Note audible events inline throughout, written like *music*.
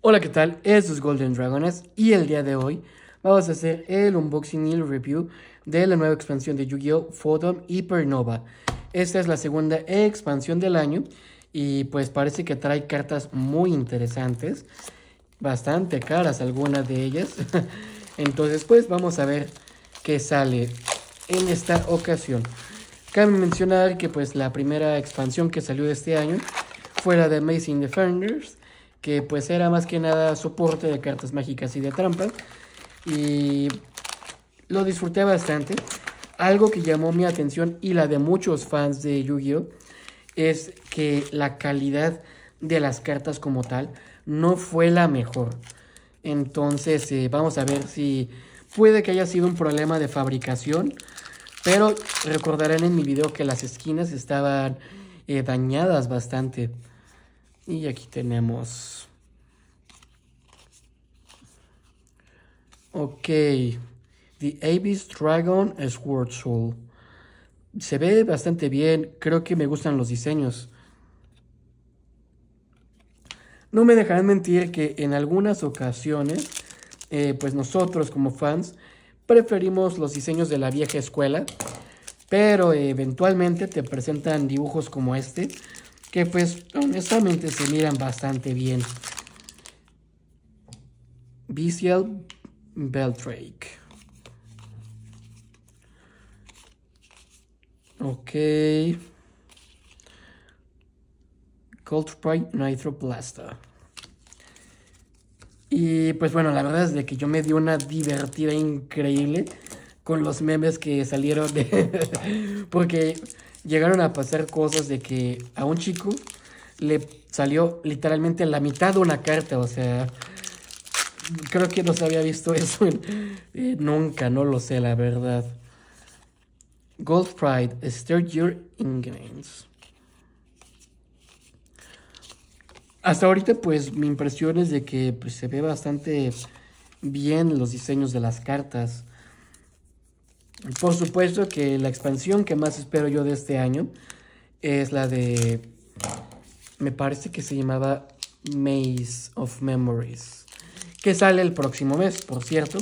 Hola, ¿qué tal? Esos es Golden Dragonas y el día de hoy vamos a hacer el unboxing y el review de la nueva expansión de Yu-Gi-Oh! Photon Hypernova. Esta es la segunda expansión del año y pues parece que trae cartas muy interesantes, bastante caras algunas de ellas. *laughs* Entonces pues vamos a ver qué sale en esta ocasión. Cabe mencionar que pues la primera expansión que salió este año fue la de Amazing Defenders que pues era más que nada soporte de cartas mágicas y de trampa Y lo disfruté bastante. Algo que llamó mi atención y la de muchos fans de Yu-Gi-Oh! es que la calidad de las cartas como tal no fue la mejor. Entonces eh, vamos a ver si puede que haya sido un problema de fabricación. Pero recordarán en mi video que las esquinas estaban eh, dañadas bastante. Y aquí tenemos... Ok. The Abyss Dragon Sword Soul. Se ve bastante bien. Creo que me gustan los diseños. No me dejarán mentir que en algunas ocasiones, eh, pues nosotros como fans preferimos los diseños de la vieja escuela, pero eventualmente te presentan dibujos como este, que pues honestamente se miran bastante bien. Vicial Beltrake. Ok. Cold Nitro Nitroplaster. Y pues bueno, la verdad es de que yo me di una divertida increíble con los memes que salieron de... *laughs* porque llegaron a pasar cosas de que a un chico le salió literalmente la mitad de una carta, o sea, creo que no se había visto *laughs* eso eh, nunca, no lo sé, la verdad. Gold Pride, stir your Hasta ahorita, pues, mi impresión es de que pues, se ve bastante bien los diseños de las cartas. Por supuesto que la expansión que más espero yo de este año es la de. Me parece que se llamaba Maze of Memories, que sale el próximo mes, por cierto.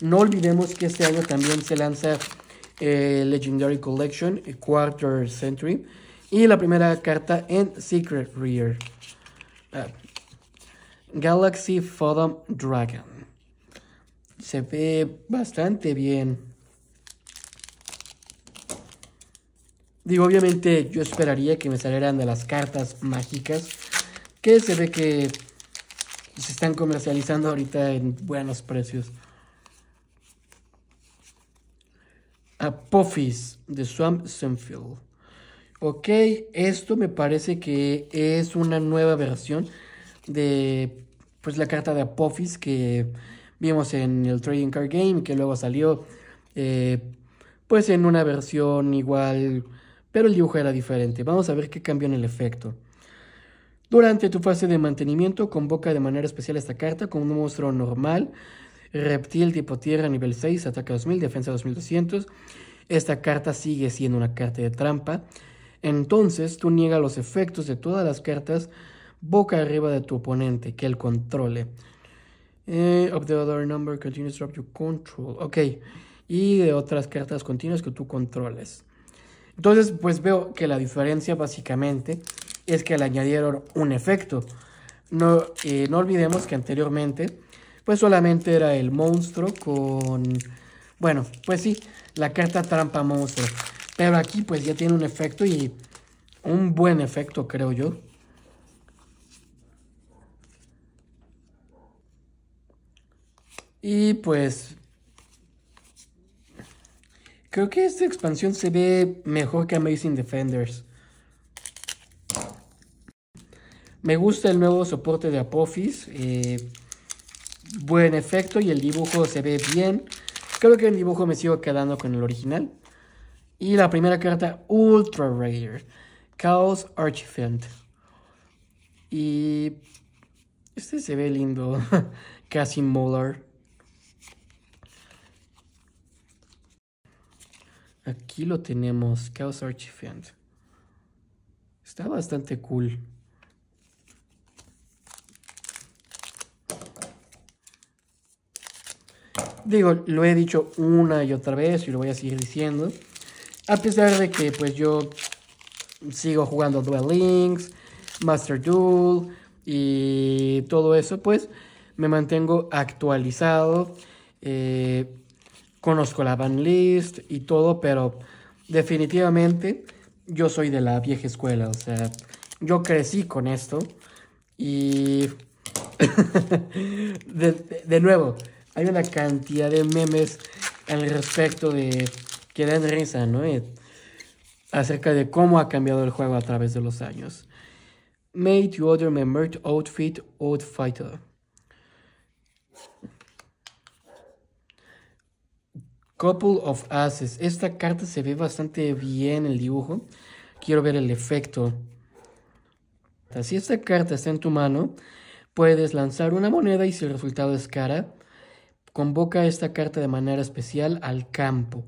No olvidemos que este año también se lanza eh, Legendary Collection, eh, Quarter Century, y la primera carta en Secret Rear. Eh, Galaxy Fodom Dragon. Se ve bastante bien. Digo, obviamente yo esperaría que me salieran de las cartas mágicas que se ve que se están comercializando ahorita en buenos precios. Apophis de Swamp Sunfield. Ok, esto me parece que es una nueva versión de pues la carta de Apophis que vimos en el Trading Card Game que luego salió eh, pues en una versión igual pero el dibujo era diferente. Vamos a ver qué cambió en el efecto. Durante tu fase de mantenimiento, convoca de manera especial esta carta con un monstruo normal, reptil tipo tierra nivel 6, ataque 2000, defensa 2200. Esta carta sigue siendo una carta de trampa. Entonces, tú niegas los efectos de todas las cartas boca arriba de tu oponente, que él controle. the eh, other number continuous drop control. Ok. Y de otras cartas continuas que tú controles. Entonces, pues veo que la diferencia básicamente es que le añadieron un efecto. No, eh, no olvidemos que anteriormente, pues solamente era el monstruo con... Bueno, pues sí, la carta trampa monstruo. Pero aquí pues ya tiene un efecto y un buen efecto, creo yo. Y pues Creo que esta expansión se ve mejor que Amazing Defenders. Me gusta el nuevo soporte de Apophis. Eh, buen efecto y el dibujo se ve bien. Creo que el dibujo me sigo quedando con el original. Y la primera carta, Ultra Raider. Chaos Archifend. Y este se ve lindo. *laughs* Casi Molar. Aquí lo tenemos, Chaos Archifend. Está bastante cool. Digo, lo he dicho una y otra vez y lo voy a seguir diciendo. A pesar de que pues yo sigo jugando Duel Links, Master Duel y todo eso, pues me mantengo actualizado. Eh, conozco la band list y todo, pero definitivamente yo soy de la vieja escuela, o sea, yo crecí con esto y *laughs* de, nuevo, hay una cantidad de memes al respecto de que dan risa, ¿no? Eh, acerca de cómo ha cambiado el juego a través de los años. Made you other my merch outfit, fighter. Couple of Asses. Esta carta se ve bastante bien el dibujo. Quiero ver el efecto. Si esta carta está en tu mano, puedes lanzar una moneda y si el resultado es cara, convoca esta carta de manera especial al campo.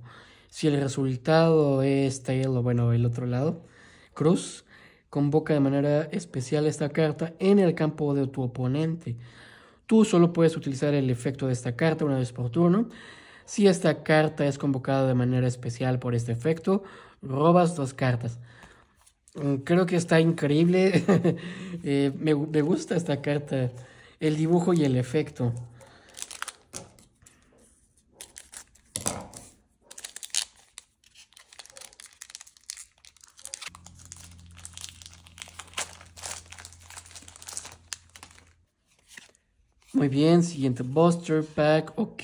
Si el resultado es tail o bueno, el otro lado, cruz, convoca de manera especial esta carta en el campo de tu oponente. Tú solo puedes utilizar el efecto de esta carta una vez por turno. Si esta carta es convocada de manera especial por este efecto, robas dos cartas. Mm, creo que está increíble. *laughs* Eh, me, me, gusta esta carta. El dibujo y el efecto. Muy bien, siguiente Buster Pack, ok.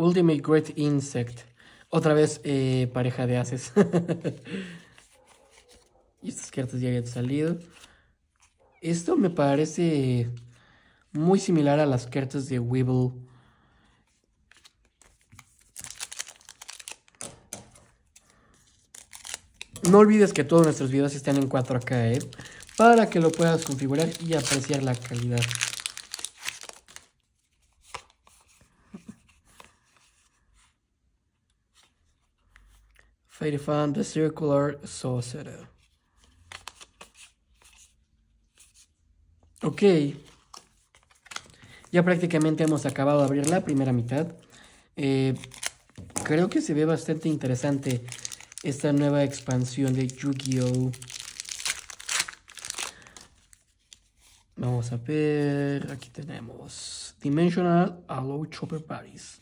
Ultimate Great Insect. Otra vez eh, pareja de haces. *laughs* y estas cartas ya habían salido. Esto me parece muy similar a las cartas de Weevil. No olvides que todos nuestros videos están en 4K, ¿eh? para que lo puedas configurar y apreciar la calidad. found The Circular saucer. Ok. Ya prácticamente hemos acabado de abrir la primera mitad. Eh, creo que se ve bastante interesante esta nueva expansión de Yu-Gi-Oh! Vamos a ver, aquí tenemos Dimensional Allow Chopper Parties.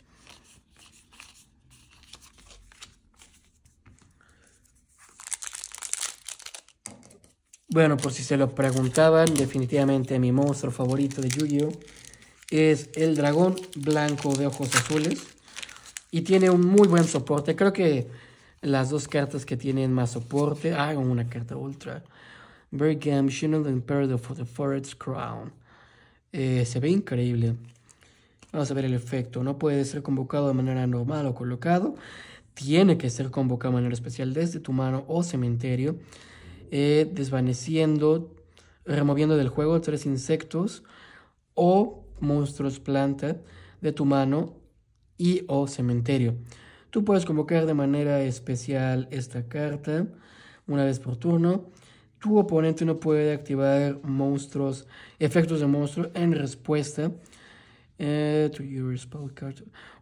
Bueno, por si se lo preguntaban, definitivamente mi monstruo favorito de Yu-Gi-Oh! es el dragón blanco de ojos azules. Y tiene un muy buen soporte. Creo que las dos cartas que tienen más soporte. Ah, una carta ultra. Bergam, Shinon, Imperator for the Forest Crown. Eh, se ve increíble. Vamos a ver el efecto. No puede ser convocado de manera normal o colocado. Tiene que ser convocado de manera especial desde tu mano o cementerio eh, desvaneciendo, removiendo del juego tres insectos o monstruos planta de tu mano y o cementerio. Tú puedes convocar de manera especial esta carta una vez por turno. Tu oponente no puede activar monstruos, efectos de monstruo en respuesta eh,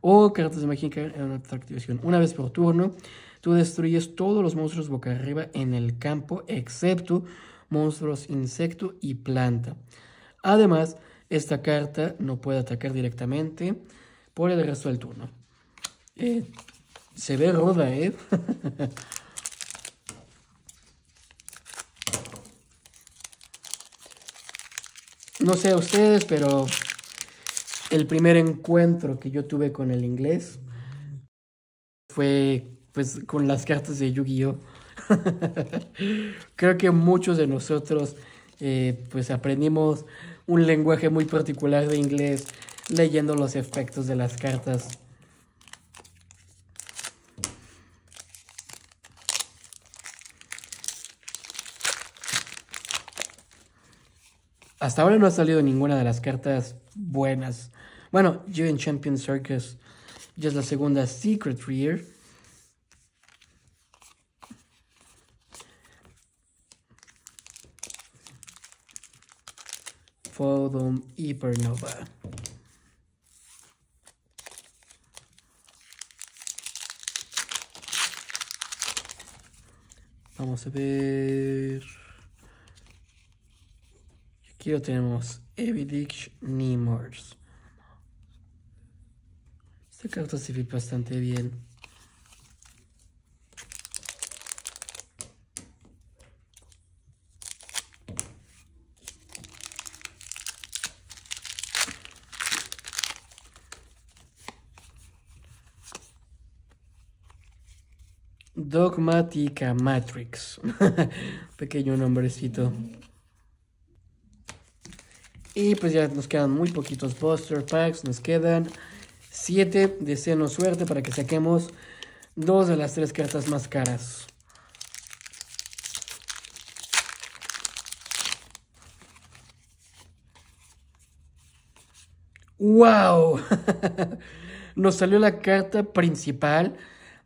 o cartas de magia en activación. Una vez por turno, Tú destruyes todos los monstruos boca arriba en el campo, excepto monstruos insecto y planta. Además, esta carta no puede atacar directamente por el resto del turno. Eh, se ve roda, ¿eh? *laughs* no sé a ustedes, pero el primer encuentro que yo tuve con el inglés fue pues con las cartas de Yu-Gi-Oh! *laughs* Creo que muchos de nosotros eh, pues aprendimos un lenguaje muy particular de inglés leyendo los efectos de las cartas. Hasta ahora no ha salido ninguna de las cartas buenas. Bueno, Given Champion Circus ya es la segunda Secret Rear. fodom Hypernova. Vamos a ver. Aquí lo tenemos. Evidich Nimors. Esta carta se ve bastante bien. Dogmatica Matrix. *laughs* Pequeño nombrecito. Y pues ya nos quedan muy poquitos poster packs. Nos quedan 7. Deseo suerte para que saquemos dos de las tres cartas más caras. ¡Wow! *laughs* nos salió la carta principal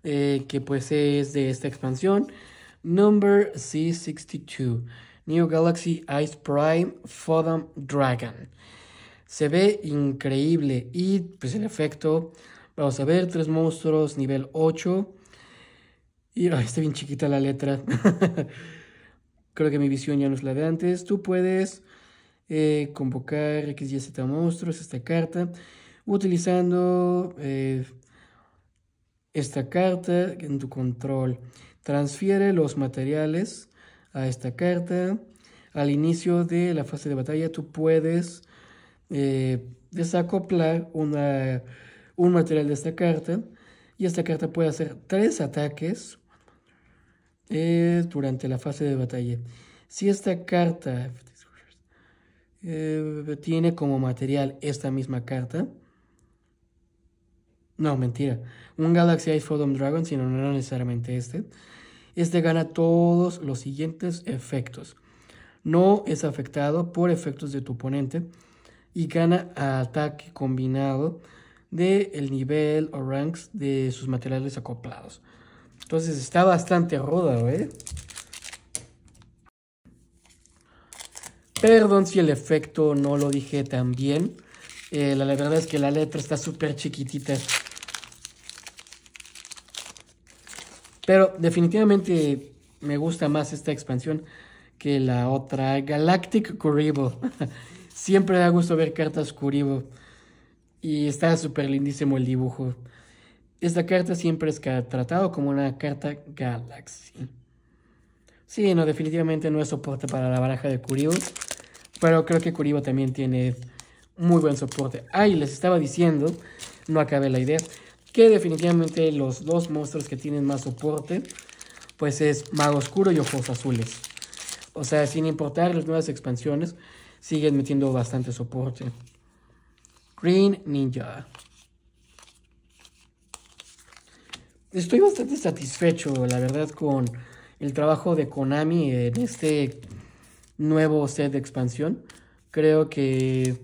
eh, que pues es de esta expansión. Number C62, Neo Galaxy Ice Prime Fodom Dragon. Se ve increíble y pues el efecto, vamos a ver, tres monstruos nivel 8. Y ay, está bien chiquita la letra. *laughs* Creo que mi visión ya no es la de antes. Tú puedes eh, convocar XYZ monstruos, esta carta, utilizando eh, esta carta en tu control. Transfiere los materiales a esta carta. Al inicio de la fase de batalla tú puedes eh, desacoplar un material de esta carta y esta carta puede hacer tres ataques eh, durante la fase de batalla. Si esta carta eh, tiene como material esta misma carta, no, mentira. Un Galaxy Ice Photon Dragon, sino no era necesariamente este. Este gana todos los siguientes efectos. No es afectado por efectos de tu oponente y gana ataque combinado del el nivel o ranks de sus materiales acoplados. Entonces está bastante rodado, ¿eh? Perdón si el efecto no lo dije tan bien. la, eh, la verdad es que la letra está súper chiquitita. Pero definitivamente me gusta más esta expansión que la otra. Galactic Kuribo. *laughs* Siempre da gusto ver cartas Kuribo. Y está súper lindísimo el dibujo. Esta carta siempre es tratado como una carta Galaxy. Sí, no, definitivamente no es soporte para la baraja de Kuribo. Pero creo que Kuribo también tiene muy buen soporte. Ay, les estaba diciendo, no acabé la idea que definitivamente los dos monstruos que tienen más soporte, pues es Mago Oscuro y Ojos Azules. O sea, sin importar las nuevas expansiones, siguen metiendo bastante soporte. Green Ninja. Estoy bastante satisfecho, la verdad, con el trabajo de Konami en este nuevo set de expansión. Creo que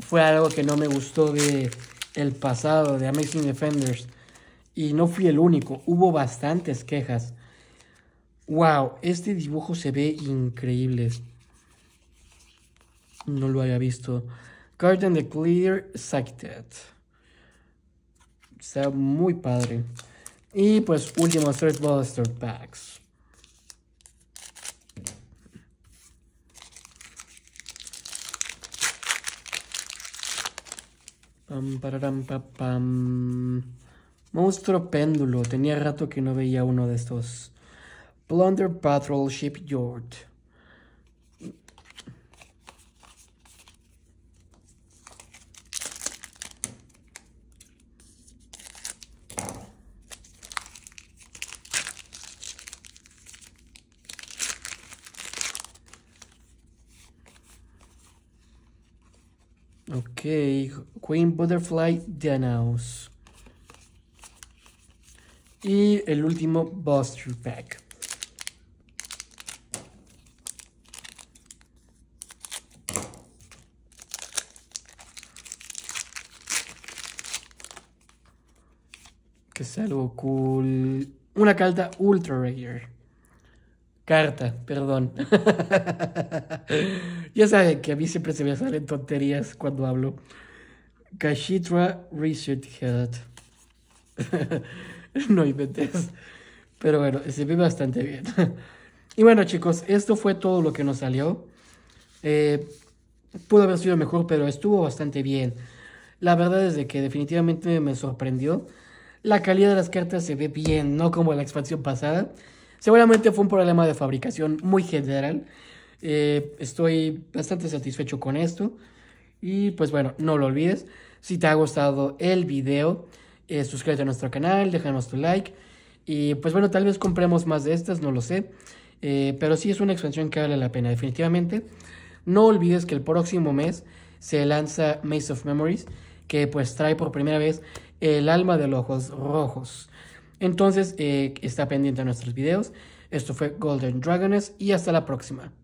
fue algo que no me gustó de el pasado de Amazing Defenders y no fui el único, hubo bastantes quejas. Wow, este dibujo se ve increíble. No lo había visto. Garden de Clear Sighted. Está muy padre. Y pues último tres Buster Packs. Monstruo péndulo. Tenía rato que no veía uno de estos. blunder Patrol Shipyard. Queen Butterfly Anaus Y el último Buster Pack. Que es algo cool. Una carta Ultra Rare. Carta, perdón. *laughs* ya saben que a mí siempre se me salen tonterías cuando hablo. Kashitra Research Head. *laughs* no inventes. Pero bueno, se ve bastante bien. y bueno, chicos, esto fue todo lo que nos salió. Eh, pudo haber sido mejor, pero estuvo bastante bien. La verdad es de que definitivamente me sorprendió. La calidad de las cartas se ve bien, no como la expansión pasada. Seguramente fue un problema de fabricación muy general. Eh, estoy bastante satisfecho con esto. Y pues bueno, no lo olvides. Si te ha gustado el video, eh, suscríbete a nuestro canal, déjanos tu like. Y pues bueno, tal vez compremos más de estas, no lo sé. Eh, pero sí es una expansión que vale la pena, definitivamente. No olvides que el próximo mes se lanza Maze of Memories, que pues trae por primera vez el alma de los ojos rojos. Entonces, eh, está pendiente de nuestros videos. Esto fue Golden Dragons y hasta la próxima.